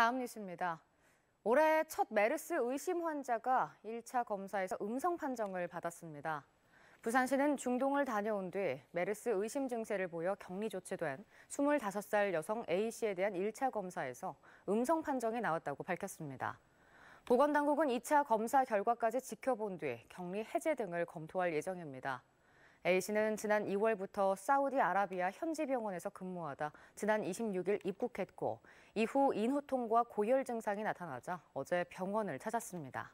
다음 뉴스입니다. 올해 첫 메르스 의심 환자가 1차 검사에서 음성 판정을 받았습니다. 부산시는 중동을 다녀온 뒤 메르스 의심 증세를 보여 격리 조치된 25살 여성 A씨에 대한 1차 검사에서 음성 판정이 나왔다고 밝혔습니다. 보건당국은 2차 검사 결과까지 지켜본 뒤 격리 해제 등을 검토할 예정입니다. A씨는 지난 2월부터 사우디아라비아 현지 병원에서 근무하다 지난 26일 입국했고 이후 인후통과 고열 증상이 나타나자 어제 병원을 찾았습니다.